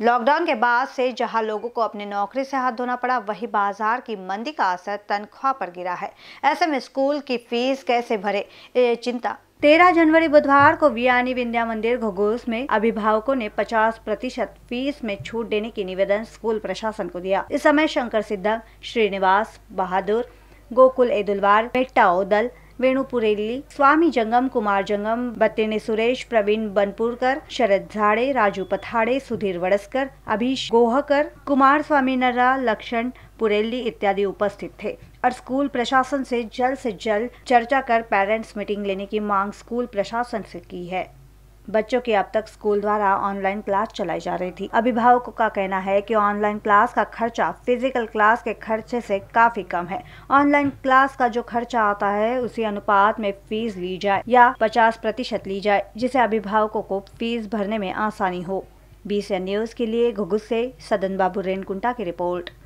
lockdown के बाद से जहां लोगों को अपने नौकरी से हाथ धोना पड़ा वही बाजार की मंदी का असर तनख्वाह पर गिरा है ऐसे में स्कूल की फीस कैसे भरे ये चिंता तेरह जनवरी बुधवार को वियानी विद्या मंदिर घोघोस में अभिभावकों ने 50 प्रतिशत फीस में छूट देने की निवेदन स्कूल प्रशासन को दिया इस समय शंकर सिद्धम श्रीनिवास बहादुर गोकुल एदुलवार मेट्टा ओदल वेणुपुरेली स्वामी जंगम कुमार जंगम बत्तीने सुरेश प्रवीण बनपुरकर शरद झाड़े राजू पथाड़े सुधीर वड़स्कर अभीश गोहकर कुमार स्वामी नर्रा लक्षण पुरेली इत्यादि उपस्थित थे और स्कूल प्रशासन से जल्द से जल्द चर्चा कर पेरेंट्स मीटिंग लेने की मांग स्कूल प्रशासन से की है बच्चों की अब तक स्कूल द्वारा ऑनलाइन क्लास चलाई जा रही थी अभिभावकों का कहना है कि ऑनलाइन क्लास का खर्चा फिजिकल क्लास के खर्चे से काफी कम है ऑनलाइन क्लास का जो खर्चा आता है उसी अनुपात में फीस ली जाए या पचास प्रतिशत ली जाए जिसे अभिभावकों को फीस भरने में आसानी हो बीसीएन न्यूज के लिए घुगुस से सदन बाबू रेनकुंटा की रिपोर्ट